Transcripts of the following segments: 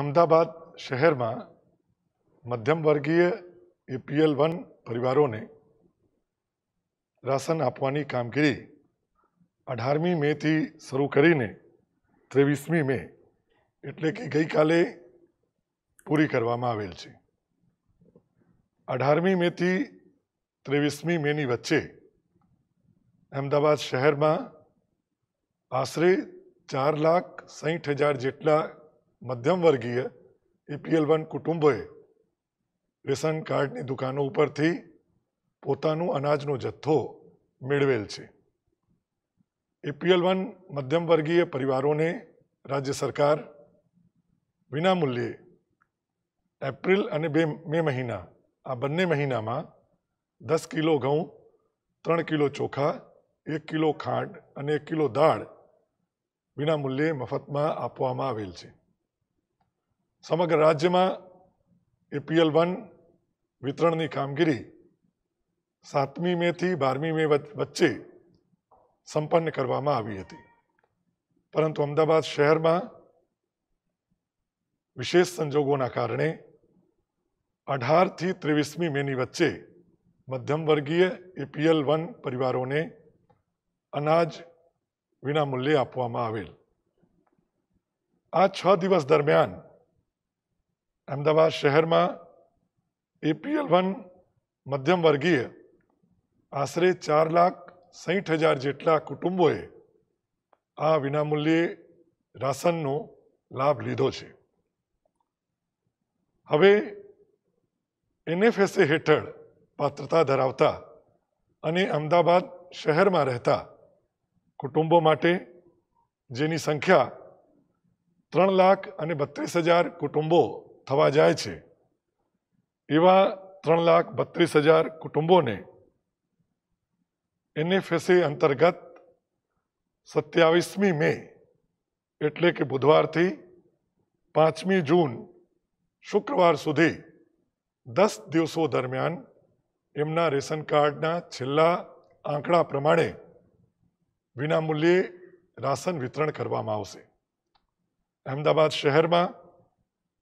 અમદાવાદ શહેર માં મધ્યમ વર્ગીય એપીએલ 1 પરિવારો ને રાશન આપવાની કામગીરી 18મી મે થી શરૂ કરીને 23મી મે એટલે કે ગઈકાલે પૂરી કરવામાં આવેલ છે 18મી મે થી 23મી મે ની વચ્ચે અમદાવાદ શહેર માં આશરે 4,60,000 જેટલા मध्यमवर्गीय एपीएल 1 कुटुंब હોય વેસંગ કાર્ડ ની દુકાનો ઉપરથી પોતાનું અનાજ નું જથ્થો મેળવેલ છે एपीएल 1 મધ્યમ વર્ગીય પરિવારોને રાજ્ય સરકાર વિનામૂલ્યે એપ્રિલ અને મે મહિનો આ બંને મહિનામાં 10 કિલો ઘઉં 3 કિલો ચોખા 1 કિલો ખાંડ અને 1 કિલો દાળ વિનામૂલ્યે મફતમાં આપવામાં આવેલ છે समग्र राज्य में एपीएल वन वितरण की कामगिरी सातमी मे थी बारमी मे वच्चे संपन्न करती परंतु अमदावाद शहर में विशेष संजोगों कारण अठार तेवीसमी मे वच्चे मध्यम वर्गीय एपीएल वन परिवार ने अनाज विनामूल्य आप आ छ दिवस दरमियान અમદાવાદ શહેરમાં એપીએલ વન મધ્યમ વર્ગીય આશરે ચાર લાખ સાહીઠ હજાર જેટલા કુટુંબોએ આ વિનામૂલ્યે રાશનનો લાભ લીધો છે હવે એનએફએસએ હેઠળ પાત્રતા ધરાવતા અને અમદાવાદ શહેરમાં રહેતા કુટુંબો માટે જેની સંખ્યા ત્રણ લાખ અને બત્રીસ હજાર કુટુંબો તવા જાય છે એવા 332000 કુટુંબોને એનએફએસએ અંતર્ગત 27મી મે એટલે કે બુધવારથી 5મી જૂન શુક્રવાર સુધી 10 દિવસો દરમિયાન એમના રેશન કાર્ડના છેલ્લા આંકડા પ્રમાણે વિનામૂલ્યે રાશન વિતરણ કરવામાં આવશે અમદાવાદ શહેરમાં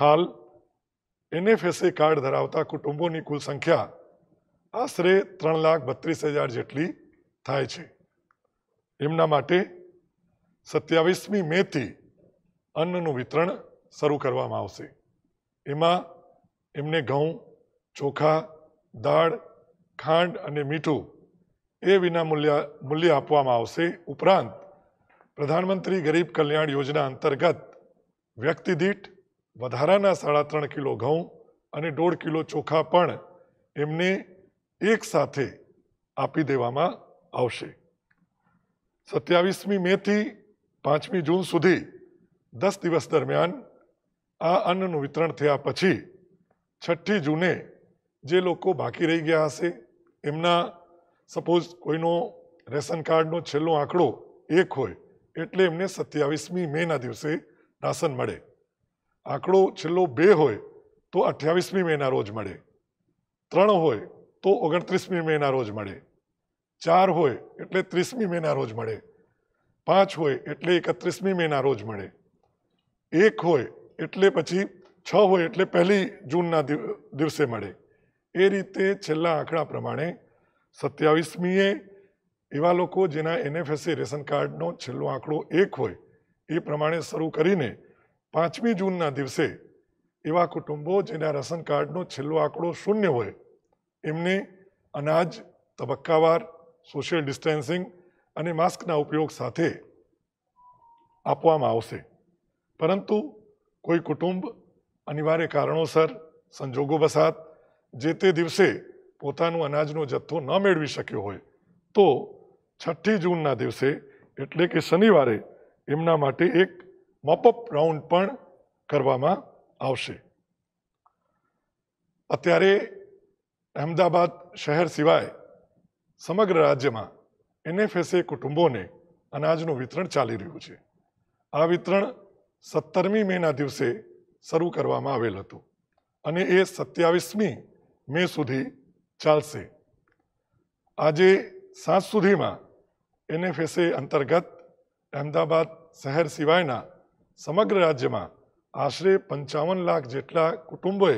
હાલ એનએફએસએ કાર્ડ ધરાવતા કુટુંબોની કુલ સંખ્યા આશરે ત્રણ લાખ બત્રીસ હજાર જેટલી થાય છે એમના માટે સત્યાવીસમી મેથી અન્નનું વિતરણ શરૂ કરવામાં આવશે એમાં એમને ઘઉં ચોખા દાળ ખાંડ અને મીઠું એ વિના મૂલ્ય મૂલ્ય આપવામાં આવશે ઉપરાંત પ્રધાનમંત્રી ગરીબ કલ્યાણ યોજના અંતર્ગત વ્યક્તિદીઠ વધારાના સાડા ત્રણ કિલો ઘઉં અને દોઢ કિલો ચોખા પણ એમને એક સાથે આપી દેવામાં આવશે સત્યાવીસમી મેથી પાંચમી જૂન સુધી દસ દિવસ દરમિયાન આ અન્નનું વિતરણ થયા પછી છઠ્ઠી જૂને જે લોકો બાકી રહી ગયા હશે એમના સપોઝ કોઈનો રેશન કાર્ડનો છેલ્લો આંકડો એક હોય એટલે એમને સત્યાવીસમી મેના દિવસે રાશન મળે આંકડો 6 બે હોય તો 28મી મેના રોજ મડે 3 હોય તો 29મી મેના રોજ મડે 4 હોય એટલે 30મી મેના રોજ મડે 5 હોય એટલે 31મી મેના રોજ મડે 1 હોય એટલે પછી 6 હોય એટલે પહેલી જૂન ના દિવસે મડે એ રીતે છલ્લા આંકડા પ્રમાણે 27મી એ એવા લોકો જેના એનએફએસસી રેશન કાર્ડ નો છલ્લો આંકડો 1 હોય એ પ્રમાણે શરૂ કરીને પાંચમી જૂનના દિવસે એવા કુટુંબો જેના રાશન કાર્ડનો છેલ્લો આંકડો શૂન્ય હોય એમને અનાજ તબક્કાવાર સોશિયલ ડિસ્ટન્સિંગ અને માસ્કના ઉપયોગ સાથે આપવામાં આવશે પરંતુ કોઈ કુટુંબ અનિવાર્ય કારણોસર સંજોગો વસાત જે તે દિવસે પોતાનું અનાજનો જથ્થો ન મેળવી શક્યો હોય તો છઠ્ઠી જૂનના દિવસે એટલે કે શનિવારે એમના માટે એક મોપઅપ રાઉન્ડ પણ કરવામાં આવશે અત્યારે અહેમદાબાદ શહેર સિવાય સમગ્ર રાજ્યમાં એનએફએસએ કુટુંબોને અનાજનું વિતરણ ચાલી રહ્યું છે આ વિતરણ સત્તરમી મેના દિવસે શરૂ કરવામાં આવેલ હતું અને એ સત્યાવીસમી મે સુધી ચાલશે આજે સાંજ સુધીમાં એનએફએસએ અંતર્ગત અહેમદાબાદ શહેર સિવાયના સમગ્ર રાજ્યમાં આશરે પંચાવન લાખ જેટલા કુટુંબોએ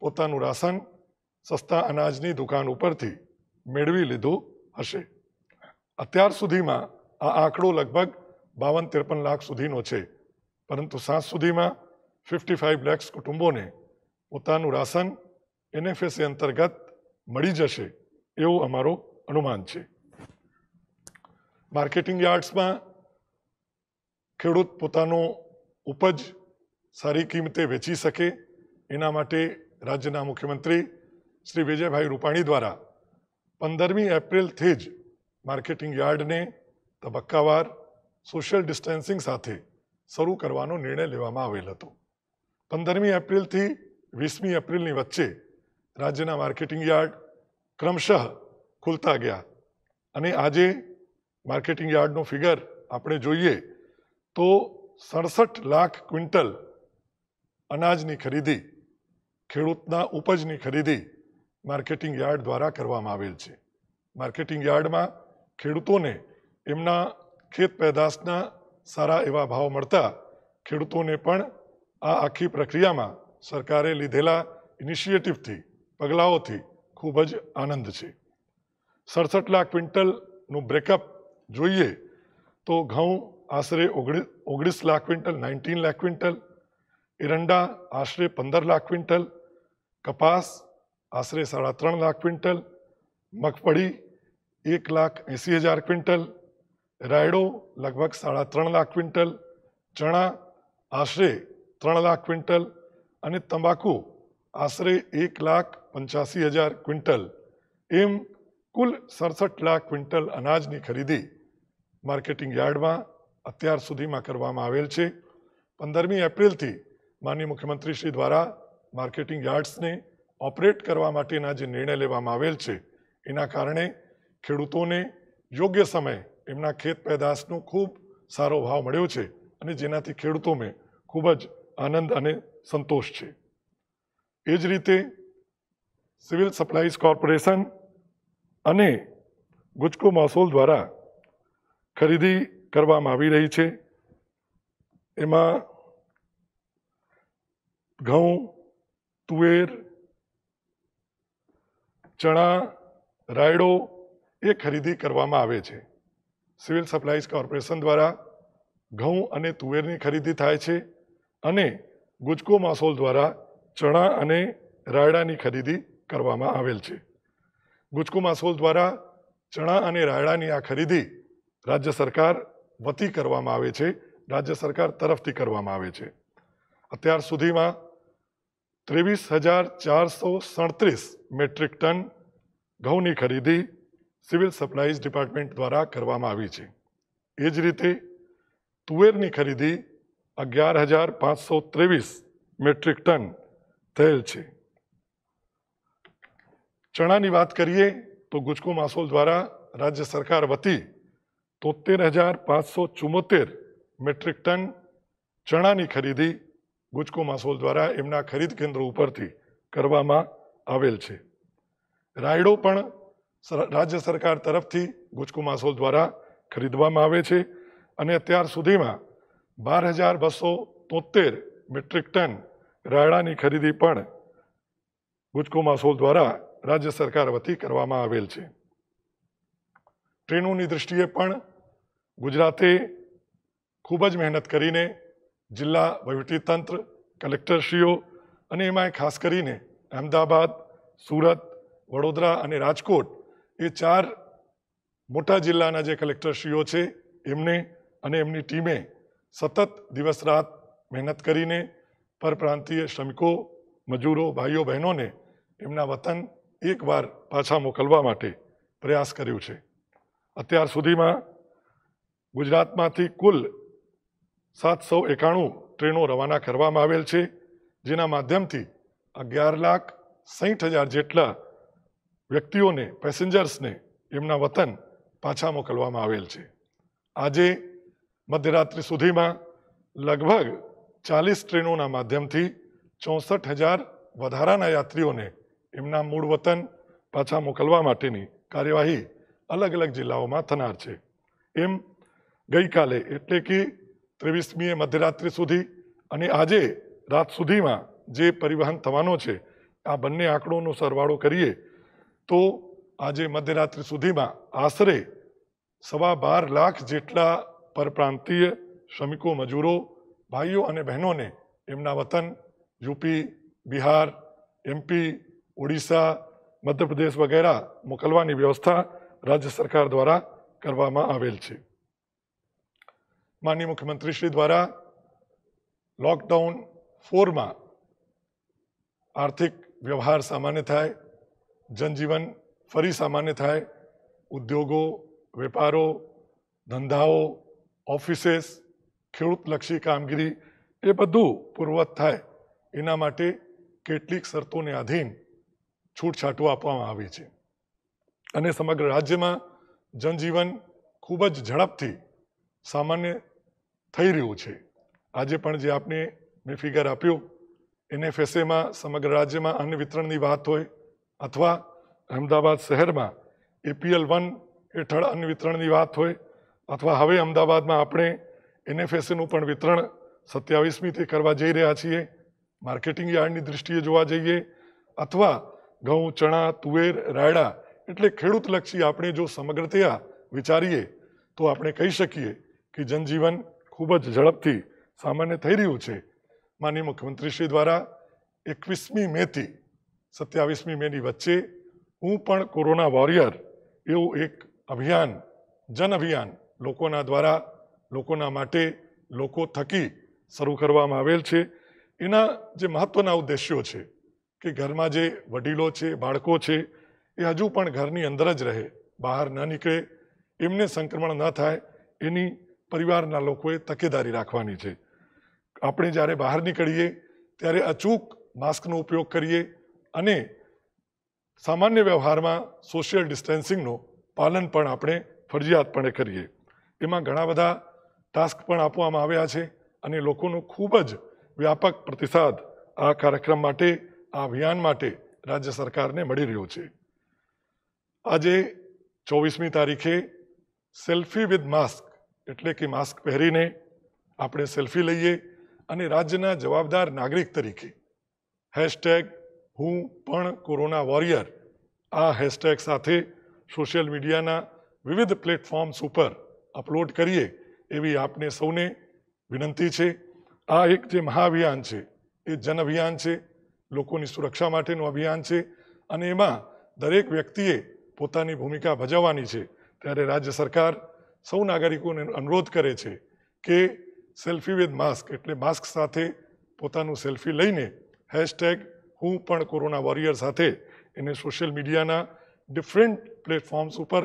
પોતાનું રાશન સસ્તા અનાજની દુકાન ઉપરથી મેળવી લીધું હશે અત્યાર સુધીમાં આ આંકડો લગભગ બાવન ત્રેપન લાખ સુધીનો છે પરંતુ સાંજ સુધીમાં ફિફ્ટી ફાઇવ લેક્સ કુટુંબોને પોતાનું રાશન એનએફએસએ અંતર્ગત મળી જશે એવું અમારો અનુમાન છે માર્કેટિંગ યાર્ડ્સમાં ખેડૂત પોતાનો ઉપજ સારી કિંમતે વેચી શકે એના માટે રાજ્યના મુખ્યમંત્રી શ્રી વિજયભાઈ રૂપાણી દ્વારા પંદરમી એપ્રિલથી જ માર્કેટિંગ યાર્ડને તબક્કાવાર સોશિયલ ડિસ્ટન્સિંગ સાથે શરૂ કરવાનો નિર્ણય લેવામાં આવેલ હતો પંદરમી એપ્રિલથી વીસમી એપ્રિલની વચ્ચે રાજ્યના માર્કેટિંગ યાર્ડ ક્રમશઃ ખુલતા ગયા અને આજે માર્કેટિંગ યાર્ડનો ફિગર આપણે જોઈએ તો સડસઠ લાખ ક્વિન્ટલ અનાજની ખરીદી ખેડૂતના ઉપજની ખરીદી માર્કેટિંગ યાર્ડ દ્વારા કરવામાં આવેલ છે માર્કેટિંગ યાર્ડમાં ખેડૂતોને એમના ખેત પેદાશના સારા એવા ભાવ મળતા ખેડૂતોને પણ આ આખી પ્રક્રિયામાં સરકારે લીધેલા ઇનિશિયેટિવથી પગલાઓથી ખૂબ જ આનંદ છે સડસઠ લાખ ક્વિન્ટલનું બ્રેકઅપ જોઈએ તો ઘઉં આશરે ઓગણીસ lakh quintal nineteen lakh quintal એરંડા આશરે પંદર લાખ ક્વિન્ટલ કપાસ આશરે સાડા ત્રણ લાખ ક્વિન્ટલ મગફળી એક લાખ એંસી હજાર ક્વિન્ટલ રાયડો લગભગ સાડા ત્રણ લાખ ક્વિન્ટલ ચણા આશરે ત્રણ લાખ ક્વિન્ટલ અને તંબાકુ આશરે એક લાખ પંચ્યાસી હજાર ક્વિન્ટલ એમ કુલ સડસઠ લાખ ક્વિન્ટલ અનાજની ખરીદી માર્કેટિંગ યાર્ડમાં અત્યાર સુધીમાં કરવામાં આવેલ છે પંદરમી એપ્રિલથી માનનીય મુખ્યમંત્રી શ્રી દ્વારા માર્કેટિંગ યાર્ડ્સને ઓપરેટ કરવા માટેના જે નિર્ણય લેવામાં આવેલ છે એના કારણે ખેડૂતોને યોગ્ય સમયે એમના ખેત પેદાશનો ખૂબ સારો ભાવ મળ્યો છે અને જેનાથી ખેડૂતોમાં ખૂબ જ આનંદ અને સંતોષ છે એ જ રીતે સિવિલ સપ્લાઈઝ કોર્પોરેશન અને ગુજકો મહસૂલ દ્વારા ખરીદી કરવામાં આવી રહી છે એમાં ઘઉં તુવેર ચણા રાયડો એ ખરીદી કરવામાં આવે છે સિવિલ સપ્લાયઝ કોર્પોરેશન દ્વારા ઘઉં અને તુવેરની ખરીદી થાય છે અને ગુજકો માસોલ દ્વારા ચણા અને રાયડાની ખરીદી કરવામાં આવેલ છે ગુજકો માસોલ દ્વારા ચણા અને રાયડાની આ ખરીદી રાજ્ય સરકાર વતી કરવામાં આવે છે રાજ્ય સરકાર તરફથી કરવામાં આવે છે અત્યાર સુધીમાં ત્રેવીસ હજાર ચારસો સડત્રીસ મેટ્રિક ટન ઘઉંની ખરીદી સિવિલ સપ્લાઈઝ ડિપાર્ટમેન્ટ દ્વારા કરવામાં આવી છે એ જ રીતે તુવેરની ખરીદી અગિયાર હજાર પાંચસો ત્રેવીસ મેટ્રિક ટન થયેલ છે ચણાની વાત કરીએ તો ગુજકો માસોલ દ્વારા રાજ્ય સરકાર વતી તોતેર હજાર પાંચસો ચુમ્મોતેર મેટ્રિક ટન ચણાની ખરીદી ગુજકો માસોલ દ્વારા એમના ખરીદ કેન્દ્ર ઉપરથી કરવામાં આવેલ છે રાયડો પણ રાજ્ય સરકાર તરફથી ગુજકો માસોલ દ્વારા ખરીદવામાં આવે છે અને અત્યાર સુધીમાં બાર હજાર બસો તોતેર મેટ્રિક ટન રાયડાની ખરીદી પણ ગુજકો માસોલ દ્વારા રાજ્ય સરકાર વતી કરવામાં આવેલ છે ટ્રેનોની દ્રષ્ટિએ પણ ગુજરાતે ખૂબ જ મહેનત કરીને જિલ્લા વહીવટીતંત્ર કલેક્ટરશ્રીઓ અને એમાં ખાસ કરીને અમદાવાદ સુરત વડોદરા અને રાજકોટ એ ચાર મોટા જિલ્લાના જે કલેક્ટરશ્રીઓ છે એમને અને એમની ટીમે સતત દિવસ રાત મહેનત કરીને પરપ્રાંતીય શ્રમિકો મજૂરો ભાઈઓ બહેનોને એમના વતન એકવાર પાછા મોકલવા માટે પ્રયાસ કર્યો છે અત્યાર સુધીમાં ગુજરાતમાંથી કુલ સાતસો એકાણું ટ્રેનો રવાના કરવામાં આવેલ છે જેના માધ્યમથી અગિયાર લાખ સાહીઠ હજાર જેટલા વ્યક્તિઓને પેસેન્જર્સને એમના વતન પાછા મોકલવામાં આવેલ છે આજે મધ્યરાત્રિ સુધીમાં લગભગ ચાલીસ ટ્રેનોના માધ્યમથી ચોસઠ હજાર વધારાના યાત્રીઓને એમના મૂળ વતન પાછા મોકલવા માટેની કાર્યવાહી અલગ અલગ જિલ્લાઓમાં થનાર છે એમ ગઈકાલે એટલે કે ત્રેવીસમીએ મધ્યરાત્રિ સુધી અને આજે રાત સુધીમાં જે પરિવહન થવાનો છે આ બંને આંકડોનો સરવાળો કરીએ તો આજે મધ્યરાત્રિ સુધીમાં આશરે સવા બાર લાખ જેટલા પરપ્રાંતિય શ્રમિકો મજૂરો ભાઈઓ અને બહેનોને એમના વતન યુપી બિહાર એમપી ઓડિશા મધ્યપ્રદેશ વગેરે મોકલવાની વ્યવસ્થા રાજ્ય સરકાર દ્વારા કરવામાં આવેલ છે માનનીય મુખ્યમંત્રીશ્રી દ્વારા લોકડાઉન ફોરમાં આર્થિક વ્યવહાર સામાન્ય થાય જનજીવન ફરી સામાન્ય થાય ઉદ્યોગો વેપારો ધંધાઓ ઓફિસેસ ખેડૂતલક્ષી કામગીરી એ બધું પૂર્વત થાય એના માટે કેટલીક શરતોને આધીન છૂટછાટો આપવામાં આવી છે અને સમગ્ર રાજ્યમાં જનજીવન ખૂબ જ ઝડપથી સામાન્ય થઈ રહ્યું છે આજે પણ જે આપને મેં ફિગર આપ્યું એનએફએસએમાં સમગ્ર રાજ્યમાં અન્ન વિતરણની વાત હોય અથવા અમદાવાદ શહેરમાં એપીએલ વન હેઠળ અન્ન વિતરણની વાત હોય અથવા હવે અમદાવાદમાં આપણે એનએફએસએનું પણ વિતરણ સત્યાવીસમી તે કરવા જઈ રહ્યા છીએ માર્કેટિંગ યાર્ડની દૃષ્ટિએ જોવા જઈએ અથવા ઘઉં ચણા તુવેર રાયડા એટલે ખેડૂતલક્ષી આપણે જો સમગ્રતયા વિચારીએ તો આપણે કહી શકીએ કે જનજીવન ખૂબ જ ઝડપથી સામાન્ય થઈ રહ્યું છે માનનીય મુખ્યમંત્રીશ્રી દ્વારા એકવીસમી મેથી સત્યાવીસમી મેની વચ્ચે હું પણ કોરોના વોરિયર એવું એક અભિયાન જન અભિયાન લોકોના દ્વારા લોકોના માટે લોકો થકી શરૂ કરવામાં આવેલ છે એના જે મહત્ત્વના ઉદ્દેશ્યો છે કે ઘરમાં જે વડીલો છે બાળકો છે એ હજુ પણ ઘરની અંદર જ રહે બહાર ન નીકળે એમને સંક્રમણ ન થાય એની પરિવારના લોકોએ તકેદારી રાખવાની છે આપણે જ્યારે બહાર નીકળીએ ત્યારે અચૂક માસ્કનો ઉપયોગ કરીએ અને સામાન્ય વ્યવહારમાં સોશિયલ ડિસ્ટન્સિંગનું પાલન પણ આપણે ફરજિયાતપણે કરીએ એમાં ઘણા બધા ટાસ્ક પણ આપવામાં આવ્યા છે અને લોકોનો ખૂબ જ વ્યાપક પ્રતિસાદ આ કાર્યક્રમ માટે આ અભિયાન માટે રાજ્ય સરકારને મળી રહ્યો છે આજે ચોવીસમી તારીખે સેલ્ફી વિથ માસ્ક એટલે કે માસ્ક પહેરીને આપણે સેલ્ફી લઈએ અને રાજ્યના જવાબદાર નાગરિક તરીકે હેશટેગ હું પણ કોરોના વોરિયર આ હેશટેગ સાથે સોશિયલ મીડિયાના વિવિધ પ્લેટફોર્મ્સ ઉપર અપલોડ કરીએ એવી આપને સૌને વિનંતી છે આ એક જે મહાઅભિયાન છે એ જન અભિયાન છે લોકોની સુરક્ષા માટેનું અભિયાન છે અને એમાં દરેક વ્યક્તિએ પોતાની ભૂમિકા ભજવવાની છે ત્યારે રાજ્ય સરકાર સૌ નાગરિકોને અનુરોધ કરે છે કે સેલ્ફી વિથ માસ્ક એટલે માસ્ક સાથે પોતાનું સેલ્ફી લઈને હેશટેગ હું પણ કોરોના વોરિયર સાથે એને સોશિયલ મીડિયાના ડિફરન્ટ પ્લેટફોર્મ્સ ઉપર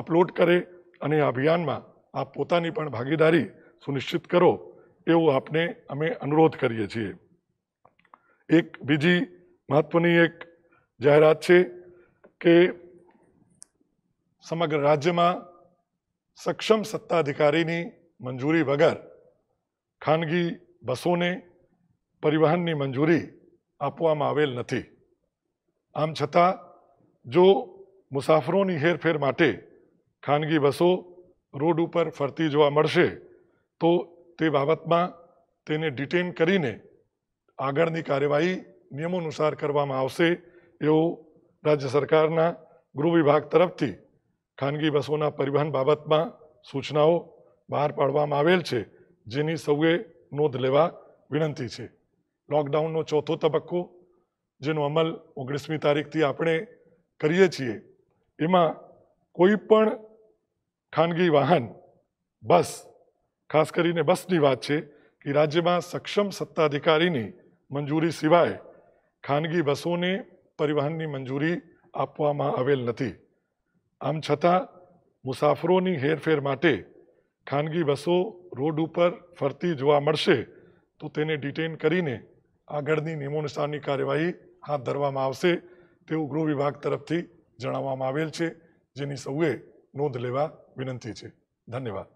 અપલોડ કરે અને આ અભિયાનમાં આપ પોતાની પણ ભાગીદારી સુનિશ્ચિત કરો એવો આપને અમે અનુરોધ કરીએ છીએ એક બીજી મહત્વની એક જાહેરાત છે કે સમગ્ર રાજ્યમાં સક્ષમ સત્તાધિકારીની મંજૂરી વગર ખાનગી બસોને પરિવહનની મંજૂરી આપવામાં આવેલ નથી આમ છતાં જો મુસાફરોની હેરફેર માટે ખાનગી બસો રોડ ઉપર ફરતી જોવા મળશે તો તે બાબતમાં તેને ડિટેન કરીને આગળની કાર્યવાહી નિયમોનુસાર કરવામાં આવશે એવું રાજ્ય સરકારના ગૃહ વિભાગ તરફથી ખાનગી બસોના પરિવહન બાબતમાં સૂચનાઓ બહાર પાડવામાં આવેલ છે જેની સૌએ નોંધ લેવા વિનંતી છે લોકડાઉનનો ચોથો તબક્કો જેનો અમલ ઓગણીસમી તારીખથી આપણે કરીએ છીએ એમાં કોઈ પણ ખાનગી વાહન બસ ખાસ કરીને બસની વાત છે કે રાજ્યમાં સક્ષમ સત્તાધિકારીની મંજૂરી સિવાય ખાનગી બસોને પરિવહનની મંજૂરી આપવામાં આવેલ નથી આમ છતાં મુસાફરોની હેરફેર માટે ખાનગી બસો રોડ ઉપર ફરતી જોવા મળશે તો તેને ડિટેન કરીને આગળની નિમોનિશાનની કાર્યવાહી હાથ ધરવામાં આવશે તેવું ગૃહ વિભાગ તરફથી જણાવવામાં આવેલ છે જેની સૌએ નોંધ લેવા વિનંતી છે ધન્યવાદ